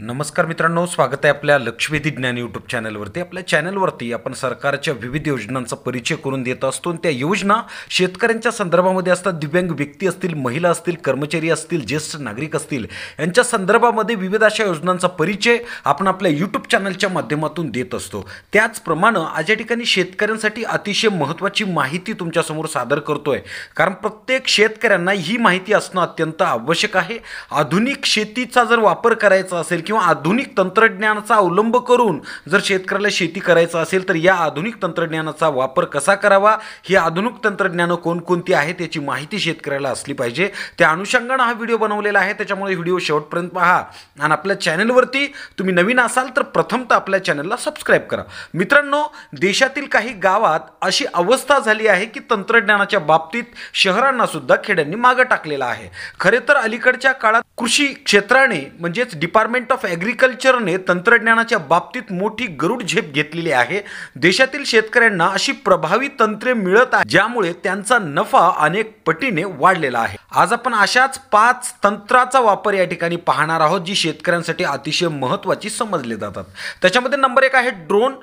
नमस्कार मित्रांनो स्वागत आहे आपल्या लक्षवेधी ज्ञान यूट्यूब चॅनलवरती आपल्या चॅनलवरती आपण सरकारच्या विविध योजनांचा परिचय करून देत असतो त्या योजना शेतकऱ्यांच्या संदर्भामध्ये असतात दिव्यांग व्यक्ती असतील महिला असतील कर्मचारी असतील ज्येष्ठ नागरिक असतील यांच्या संदर्भामध्ये विविध अशा योजनांचा परिचय आपण आपल्या यूट्यूब चॅनलच्या माध्यमातून देत असतो त्याचप्रमाणे आज या ठिकाणी शेतकऱ्यांसाठी अतिशय महत्त्वाची माहिती तुमच्यासमोर सादर करतो आहे कारण प्रत्येक शेतकऱ्यांना ही माहिती असणं अत्यंत आवश्यक आहे आधुनिक शेतीचा जर वापर करायचा असेल किंवा आधुनिक तंत्रज्ञानाचा अवलंब करून जर शेतकऱ्याला शेती करायचं असेल तर या आधुनिक तंत्रज्ञानाचा वापर कसा करावा ही आधुनिक तंत्रज्ञानं कोणकोणती आहेत याची माहिती शेतकऱ्याला असली पाहिजे त्या अनुषंगानं हा व्हिडिओ बनवलेला आहे त्याच्यामुळे व्हिडिओ शेवटपर्यंत पहा आणि आपल्या चॅनलवरती तुम्ही नवीन असाल तर प्रथमतः आपल्या चॅनलला सबस्क्राईब करा मित्रांनो देशातील काही गावात अशी अवस्था झाली आहे की तंत्रज्ञानाच्या बाबतीत शहरांनासुद्धा खेड्यांनी मागं टाकलेला आहे खरे तर अलीकडच्या काळात कृषी क्षेत्राने म्हणजेच डिपार्टमेंट ऑफ ॲग्रिकल्चरने तंत्रज्ञानाच्या बाबतीत मोठी गरुड झेप घेतलेली आहे देशातील शेतकऱ्यांना अशी प्रभावी तंत्रे मिळत आहे ज्यामुळे त्यांचा नफा अनेक पटीने वाढलेला आहे आज आपण अशाच पाच तंत्राचा वापर या ठिकाणी पाहणार आहोत जी शेतकऱ्यांसाठी अतिशय महत्त्वाची समजले जातात त्याच्यामध्ये नंबर एक आहे ड्रोन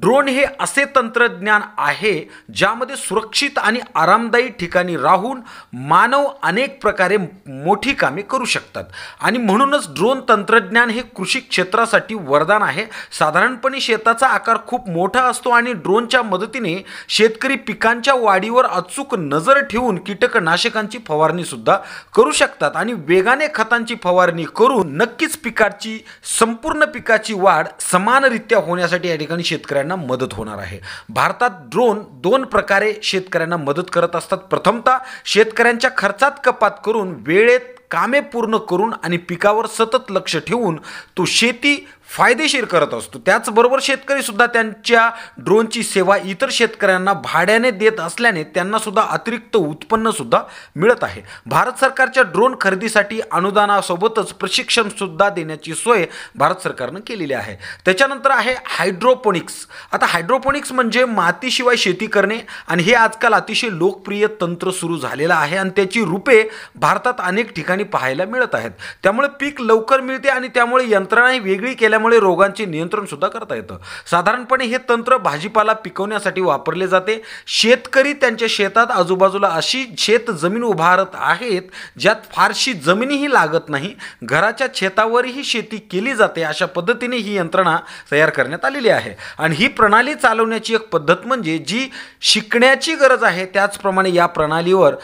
ड्रोन हे असे तंत्रज्ञान आहे ज्यामध्ये सुरक्षित आणि आरामदायी ठिकाणी राहून मानव अनेक प्रकारे मोठी कामे करू शकतात आणि म्हणूनच ड्रोन तंत्रज्ञान हे कृषी क्षेत्रासाठी वरदान आहे साधारणपणे शेताचा आकार खूप मोठा असतो आणि ड्रोनच्या मदतीने शेतकरी पिकांच्या वाढीवर अचूक नजर ठेवून कीटकनाशकांची फवारणीसुद्धा करू शकतात आणि वेगाने खतांची फवारणी करून नक्कीच पिकाची संपूर्ण पिकाची वाढ समानरित्या होण्यासाठी या ठिकाणी शेतकऱ्यांना मदत होणार आहे भारतात ड्रोन दोन प्रकारे शेतकऱ्यांना मदत करत असतात प्रथमतः शेतकऱ्यांच्या खर्चात कपात करून वेळेत कामे पूर्ण करून आणि पिकावर सतत लक्ष ठेवून तो शेती फायदेशीर करत असतो त्याचबरोबर शेतकरी सुद्धा त्यांच्या ड्रोनची सेवा इतर शेतकऱ्यांना भाड्याने देत असल्याने त्यांना सुद्धा अतिरिक्त उत्पन्न सुद्धा मिळत आहे भारत सरकारच्या ड्रोन खरेदीसाठी अनुदानासोबतच प्रशिक्षण सुद्धा देण्याची सोय भारत सरकारनं केलेली आहे त्याच्यानंतर आहे हायड्रोपोनिक्स आता हायड्रोपोनिक्स म्हणजे मातीशिवाय शेती करणे आणि हे आजकाल अतिशय लोकप्रिय तंत्र सुरू झालेलं आहे आणि त्याची रूपे भारतात अनेक ठिकाणी पाहायला मिळत आहेत त्यामुळे पीक लवकर मिळते आणि त्यामुळे यंत्रणाही वेगळी केल्यामुळे त्यामुळे रोगांचे नियंत्रण सुद्धा करता येतं साधारणपणे हे तंत्र भाजीपाला पिकवण्यासाठी वापरले जाते शेतकरी त्यांच्या शेतात आजूबाजूला अशी शेत जमीन उभारत आहेत ज्यात फारशी जमीनही लागत नाही घराच्या शेतावरही शेती केली जाते अशा पद्धतीने ही यंत्रणा तयार करण्यात आलेली आहे आणि ही प्रणाली चालवण्याची एक पद्धत म्हणजे जी शिकण्याची गरज आहे त्याचप्रमाणे या प्रणालीवर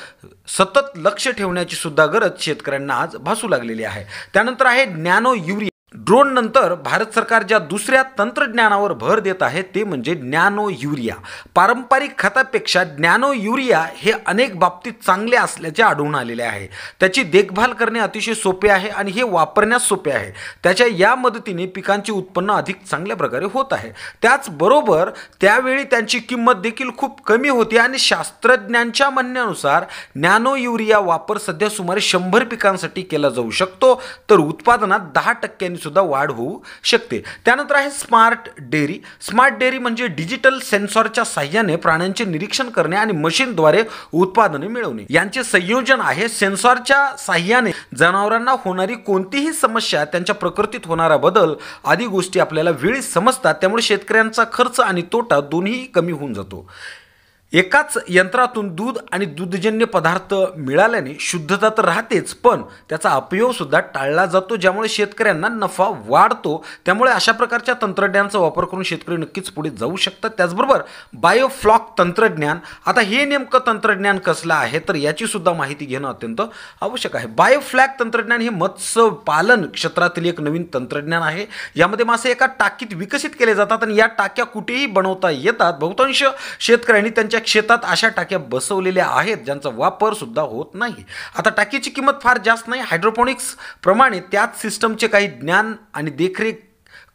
सतत लक्ष ठेवण्याची सुद्धा गरज शेतकऱ्यांना आज भासू लागलेली आहे त्यानंतर आहे ज्ञानो युरिया ड्रोननंतर भारत सरकार ज्या दुसऱ्या तंत्रज्ञानावर भर देत आहे ते म्हणजे ज्ञानो युरिया पारंपरिक खतापेक्षा ज्ञानो युरिया हे अनेक बाबतीत चांगले असल्याचे आढळून आलेले आहे त्याची देखभाल करणे अतिशय सोपे आहे आणि हे वापरण्यास सोपे आहे त्याच्या या मदतीने पिकांचे उत्पन्न अधिक चांगल्या प्रकारे होत आहे त्याचबरोबर त्यावेळी त्यांची किंमत देखील खूप कमी होती आणि शास्त्रज्ञांच्या म्हणण्यानुसार ज्ञानो युरिया वापर सध्या सुमारे शंभर पिकांसाठी केला जाऊ शकतो तर उत्पादनात दहा टक्क्यांनी सुद्धा वाढ होऊ शकते त्यानंतर आहे स्मार्ट डेअरी स्मार्ट डेअरी म्हणजे डिजिटल सेन्सॉरच्या साह्याने प्राण्यांचे निरीक्षण करणे आणि मशीनद्वारे उत्पादने मिळवणे यांचे संयोजन आहे सेन्सॉरच्या साह्याने जनावरांना होणारी कोणतीही समस्या त्यांच्या प्रकृतीत होणारा बदल आदी गोष्टी आपल्याला वेळी समजतात त्यामुळे शेतकऱ्यांचा खर्च आणि तोटा दोन्ही कमी होऊन जातो एकाच यंत्रातून दूध आणि दूधजन्य पदार्थ मिळाल्याने शुद्धता तर राहतेच पण त्याचा अपयोगसुद्धा टाळला जातो ज्यामुळे शेतकऱ्यांना नफा वाढतो त्यामुळे अशा प्रकारच्या तंत्रज्ञानाचा वापर करून शेतकरी नक्कीच पुढे जाऊ शकतात त्याचबरोबर बायोफ्लॉक तंत्रज्ञान आता हे नेमकं तंत्रज्ञान कसलं आहे तर याचीसुद्धा माहिती घेणं अत्यंत आवश्यक आहे बायोफ्लॅक तंत्रज्ञान हे मत्स्यपालन क्षेत्रातील एक नवीन तंत्रज्ञान आहे यामध्ये मासे एका टाकीत विकसित केले जातात आणि या टाक्या कुठेही बनवता येतात बहुतांश शेतकऱ्यांनी त्यांच्या शेतात अशा टाक्या बसवलेल्या आहेत ज्यांचा वापर सुद्धा होत नाही आता टाकीची किंमत फार जास्त नाही हायड्रोपोनिक्स प्रमाणे त्याच सिस्टमचे काही ज्ञान आणि देखरेख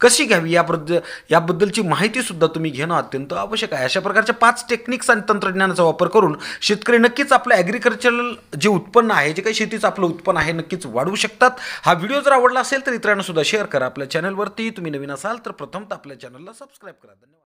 कशी घ्यावी याबद्दल याबद्दलची माहितीसुद्धा तुम्ही घेणं अत्यंत आवश्यक आहे अशा प्रकारच्या पाच टेक्निक्स आणि तंत्रज्ञानाचा वापर करून शेतकरी नक्कीच आपलं ॲग्रिकल्चरल जे उत्पन्न आहे जे काही शेतीचं आपलं उत्पन्न आहे नक्कीच वाढवू शकतात हा व्हिडिओ जर आवडला असेल तर इतरांनासुद्धा शेअर करा आपल्या चॅनलवरती तुम्ही नवीन असाल तर प्रथमतः आपल्या चॅनलला सबस्क्राईब करा धन्यवाद